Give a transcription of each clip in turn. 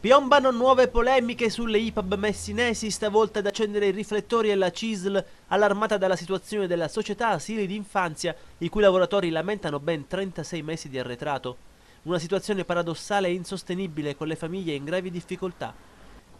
Piombano nuove polemiche sulle IPAB messinesi, stavolta ad accendere i riflettori e la CISL allarmata dalla situazione della società asili d'infanzia i cui lavoratori lamentano ben 36 mesi di arretrato. Una situazione paradossale e insostenibile con le famiglie in gravi difficoltà.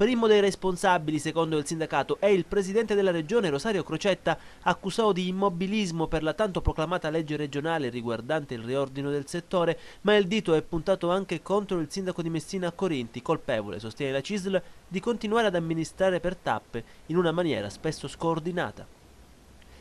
Primo dei responsabili, secondo il sindacato, è il presidente della regione Rosario Crocetta, accusato di immobilismo per la tanto proclamata legge regionale riguardante il riordino del settore, ma il dito è puntato anche contro il sindaco di Messina a Corinti, colpevole, sostiene la CISL, di continuare ad amministrare per tappe in una maniera spesso scoordinata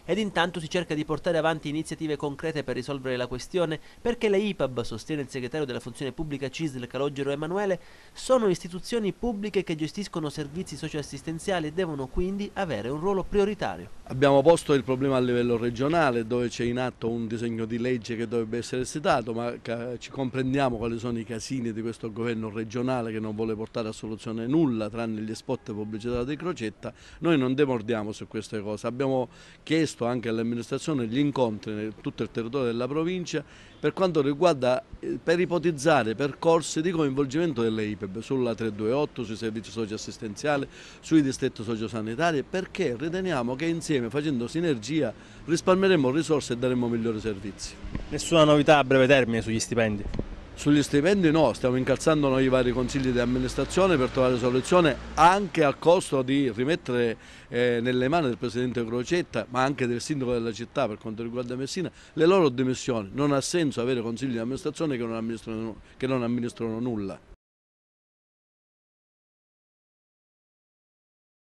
ed intanto si cerca di portare avanti iniziative concrete per risolvere la questione perché le IPAB, sostiene il segretario della funzione pubblica CISL Calogero Emanuele, sono istituzioni pubbliche che gestiscono servizi socioassistenziali e devono quindi avere un ruolo prioritario. Abbiamo posto il problema a livello regionale dove c'è in atto un disegno di legge che dovrebbe essere citato, ma ci comprendiamo quali sono i casini di questo governo regionale che non vuole portare a soluzione nulla tranne gli spot pubblicità di Crocetta. Noi non demordiamo su queste cose, abbiamo chiesto anche all'amministrazione gli incontri in tutto il territorio della provincia per quanto riguarda eh, per ipotizzare percorsi di coinvolgimento delle IPEB sulla 328, sui servizi socioassistenziali, sui distretti sociosanitari perché riteniamo che insieme insieme, facendo sinergia, risparmieremo risorse e daremo migliori servizi. Nessuna novità a breve termine sugli stipendi? Sugli stipendi no, stiamo incalzando noi i vari consigli di amministrazione per trovare soluzione anche a costo di rimettere eh, nelle mani del Presidente Crocetta ma anche del Sindaco della città per quanto riguarda Messina le loro dimissioni. Non ha senso avere consigli di amministrazione che non amministrano, che non amministrano nulla.